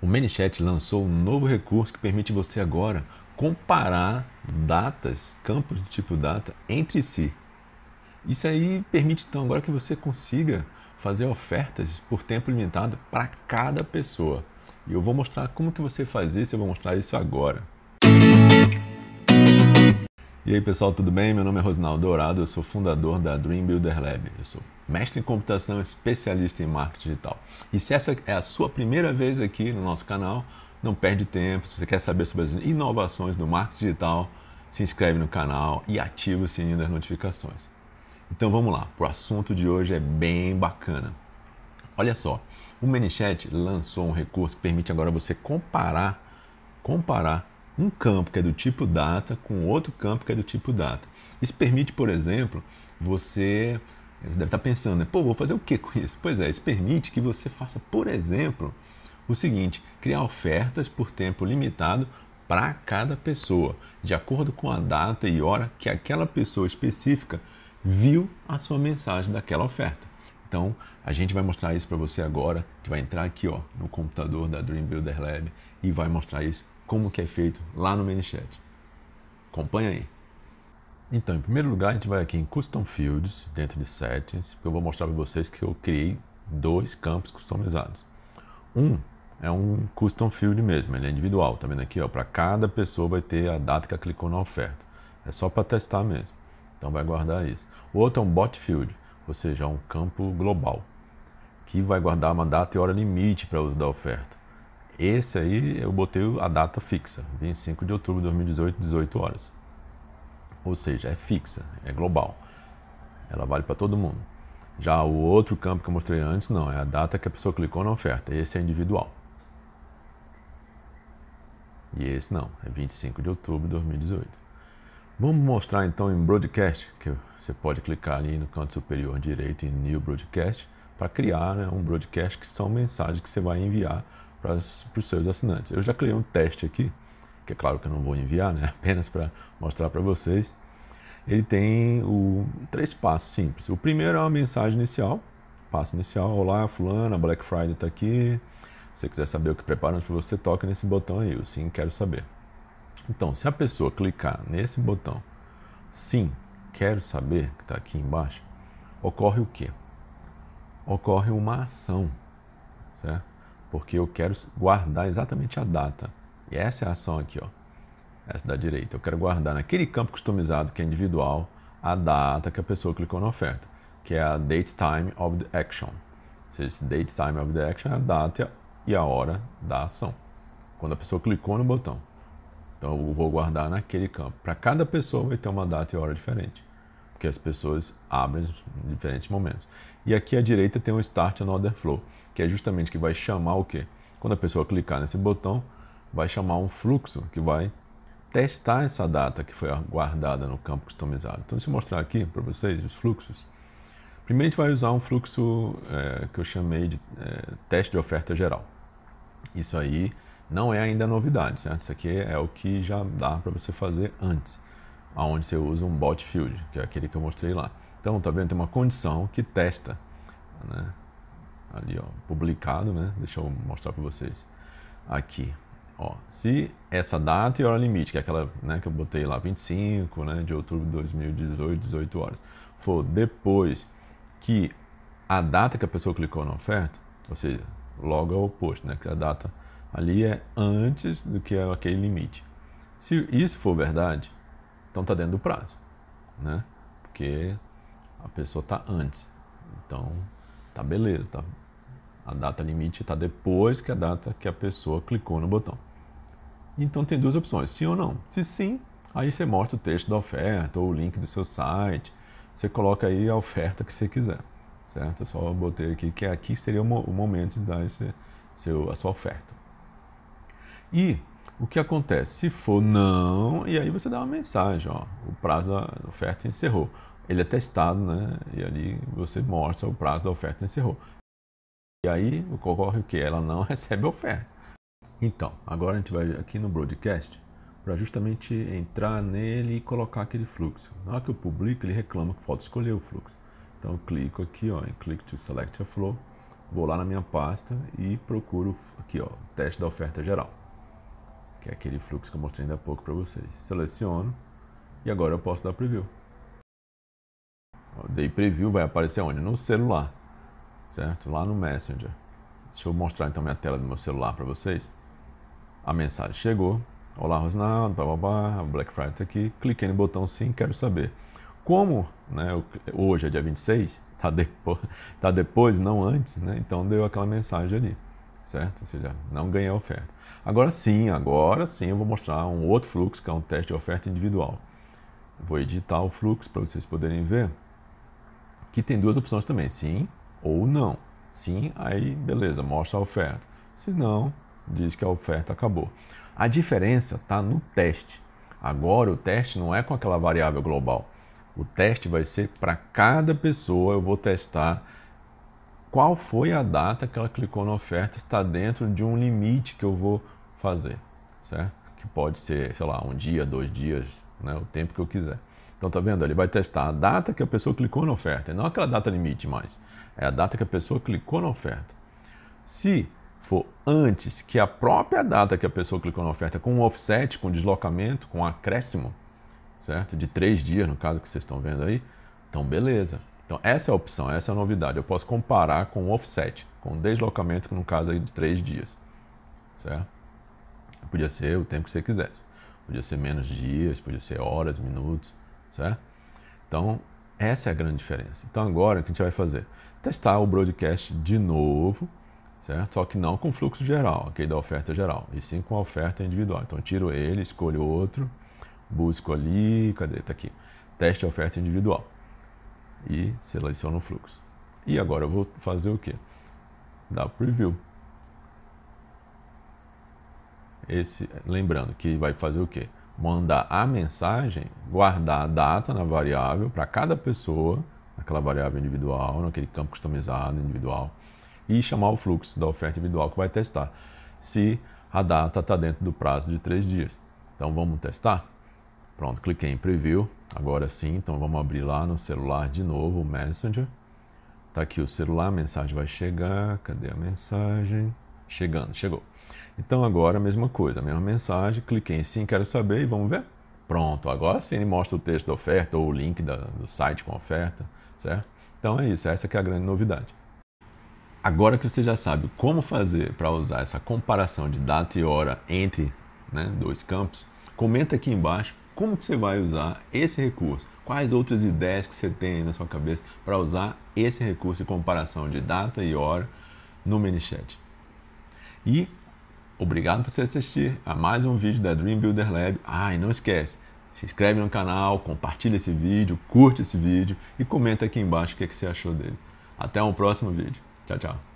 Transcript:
O ManyChat lançou um novo recurso que permite você agora comparar datas, campos do tipo data, entre si. Isso aí permite então agora que você consiga fazer ofertas por tempo limitado para cada pessoa. E eu vou mostrar como que você faz isso, eu vou mostrar isso agora. E aí pessoal, tudo bem? Meu nome é Rosinaldo Dourado, eu sou fundador da Dream Builder Lab. Eu sou mestre em computação, especialista em marketing digital. E se essa é a sua primeira vez aqui no nosso canal, não perde tempo. Se você quer saber sobre as inovações do marketing digital, se inscreve no canal e ativa o sininho das notificações. Então vamos lá, o assunto de hoje é bem bacana. Olha só, o ManyChat lançou um recurso que permite agora você comparar, comparar um campo que é do tipo data com outro campo que é do tipo data. Isso permite, por exemplo, você você deve estar pensando, né? pô, vou fazer o que com isso? Pois é, isso permite que você faça, por exemplo, o seguinte: criar ofertas por tempo limitado para cada pessoa, de acordo com a data e hora que aquela pessoa específica viu a sua mensagem daquela oferta. Então, a gente vai mostrar isso para você agora, que vai entrar aqui ó, no computador da Dream Builder Lab e vai mostrar isso como que é feito lá no ManyChat. Acompanha aí. Então, em primeiro lugar, a gente vai aqui em Custom Fields, dentro de Settings, que eu vou mostrar para vocês que eu criei dois campos customizados. Um é um Custom Field mesmo, ele é individual, tá vendo aqui? Para cada pessoa vai ter a data que ela clicou na oferta. É só para testar mesmo, então vai guardar isso. O outro é um Bot Field, ou seja, é um campo global, que vai guardar uma data e hora limite para uso da oferta. Esse aí eu botei a data fixa, 25 de outubro de 2018, 18 horas ou seja, é fixa, é global. Ela vale para todo mundo. Já o outro campo que eu mostrei antes, não, é a data que a pessoa clicou na oferta, esse é individual. E esse não, é 25 de outubro de 2018. Vamos mostrar então em Broadcast, que você pode clicar ali no canto superior direito em New Broadcast, para criar né, um broadcast que são mensagens que você vai enviar para os seus assinantes. Eu já criei um teste aqui, que é claro que eu não vou enviar, né? apenas para mostrar para vocês, ele tem o, três passos simples. O primeiro é uma mensagem inicial, passo inicial, olá fulana, Black Friday está aqui, se você quiser saber o que preparamos para você, toque nesse botão aí, o sim quero saber. Então, se a pessoa clicar nesse botão, sim, quero saber, que está aqui embaixo, ocorre o quê? Ocorre uma ação, certo? Porque eu quero guardar exatamente a data. E essa é a ação aqui, ó. Essa da direita. Eu quero guardar naquele campo customizado que é individual a data que a pessoa clicou na oferta, que é a date time of the action. Ou seja, esse date time of the action é a data e a hora da ação. Quando a pessoa clicou no botão. Então eu vou guardar naquele campo. Para cada pessoa vai ter uma data e hora diferente, porque as pessoas abrem em diferentes momentos. E aqui à direita tem o um Start Another Flow, que é justamente que vai chamar o quê? Quando a pessoa clicar nesse botão, vai chamar um fluxo que vai testar essa data que foi guardada no campo customizado. Então, deixa eu mostrar aqui para vocês os fluxos. Primeiro, a gente vai usar um fluxo é, que eu chamei de é, teste de oferta geral. Isso aí não é ainda novidade, certo? Isso aqui é o que já dá para você fazer antes, aonde você usa um bot field, que é aquele que eu mostrei lá. Então, tá vendo? Tem uma condição que testa, né? Ali, ó, publicado, né? Deixa eu mostrar para vocês aqui. Ó, se essa data e hora limite, que é aquela né, que eu botei lá, 25 né, de outubro de 2018, 18 horas, for depois que a data que a pessoa clicou na oferta, ou seja, logo é o oposto, né, que a data ali é antes do que é aquele limite. Se isso for verdade, então está dentro do prazo, né? Porque a pessoa está antes. Então, tá beleza, tá? A data limite está depois que a data que a pessoa clicou no botão. Então tem duas opções, sim ou não. Se sim, aí você mostra o texto da oferta ou o link do seu site, você coloca aí a oferta que você quiser, certo? Eu só botei aqui que aqui seria o momento de dar esse, seu, a sua oferta. E o que acontece? Se for não, e aí você dá uma mensagem, ó, o prazo da oferta encerrou. Ele é testado, né? E ali você mostra o prazo da oferta encerrou. E aí ocorre o que? Ela não recebe a oferta. Então, agora a gente vai aqui no broadcast para justamente entrar nele e colocar aquele fluxo. Na hora que eu publico, ele reclama que falta escolher o fluxo. Então eu clico aqui ó, em Click to Select a Flow, vou lá na minha pasta e procuro aqui ó, teste da oferta geral, que é aquele fluxo que eu mostrei ainda há pouco para vocês. Seleciono e agora eu posso dar preview. dei preview, vai aparecer onde? No celular, certo? Lá no Messenger. Deixa eu mostrar então minha tela do meu celular para vocês. A mensagem chegou. Olá, Rosnaldo, blá, Black Friday tá aqui. Cliquei no botão sim, quero saber. Como né, hoje é dia 26, tá depois, tá depois, não antes, né? Então deu aquela mensagem ali, certo? Ou seja, não ganhei a oferta. Agora sim, agora sim eu vou mostrar um outro fluxo, que é um teste de oferta individual. Vou editar o fluxo para vocês poderem ver que tem duas opções também, sim ou não. Sim, aí beleza, mostra a oferta. Se não, diz que a oferta acabou. A diferença está no teste. Agora, o teste não é com aquela variável global. O teste vai ser para cada pessoa. Eu vou testar qual foi a data que ela clicou na oferta, está dentro de um limite que eu vou fazer, certo? Que pode ser, sei lá, um dia, dois dias, né? o tempo que eu quiser. Então tá vendo? Ele vai testar a data que a pessoa clicou na oferta, e não aquela data limite mais. É a data que a pessoa clicou na oferta. Se for antes que a própria data que a pessoa clicou na oferta, com um offset, com um deslocamento, com um acréscimo, certo? De três dias, no caso que vocês estão vendo aí, então beleza. Então essa é a opção, essa é a novidade. Eu posso comparar com um offset, com um deslocamento, no caso aí de três dias, certo? Podia ser o tempo que você quisesse. Podia ser menos dias, podia ser horas, minutos certo? É? Então, essa é a grande diferença. Então, agora o que a gente vai fazer? Testar o broadcast de novo, certo? Só que não com fluxo geral, ok? Da oferta geral, e sim com a oferta individual. Então, tiro ele, escolho outro, busco ali, cadê? Tá aqui. Teste a oferta individual e seleciono o fluxo. E agora eu vou fazer o quê? Dar preview. Esse, lembrando que vai fazer o quê? manda a mensagem, guardar a data na variável para cada pessoa, naquela variável individual, naquele campo customizado individual, e chamar o fluxo da oferta individual que vai testar se a data está dentro do prazo de três dias. Então vamos testar? Pronto, cliquei em preview, agora sim, então vamos abrir lá no celular de novo o Messenger. Está aqui o celular, a mensagem vai chegar, cadê a mensagem? Chegando, chegou. Então agora a mesma coisa, a mesma mensagem, cliquei em sim, quero saber e vamos ver. Pronto, agora sim ele mostra o texto da oferta ou o link da, do site com a oferta, certo? Então é isso, essa que é a grande novidade. Agora que você já sabe como fazer para usar essa comparação de data e hora entre né, dois campos, comenta aqui embaixo como que você vai usar esse recurso, quais outras ideias que você tem aí na sua cabeça para usar esse recurso de comparação de data e hora no ManyChat. E Obrigado por você assistir a mais um vídeo da Dream Builder Lab. Ah, e não esquece, se inscreve no canal, compartilha esse vídeo, curte esse vídeo e comenta aqui embaixo o que, é que você achou dele. Até um próximo vídeo. Tchau, tchau.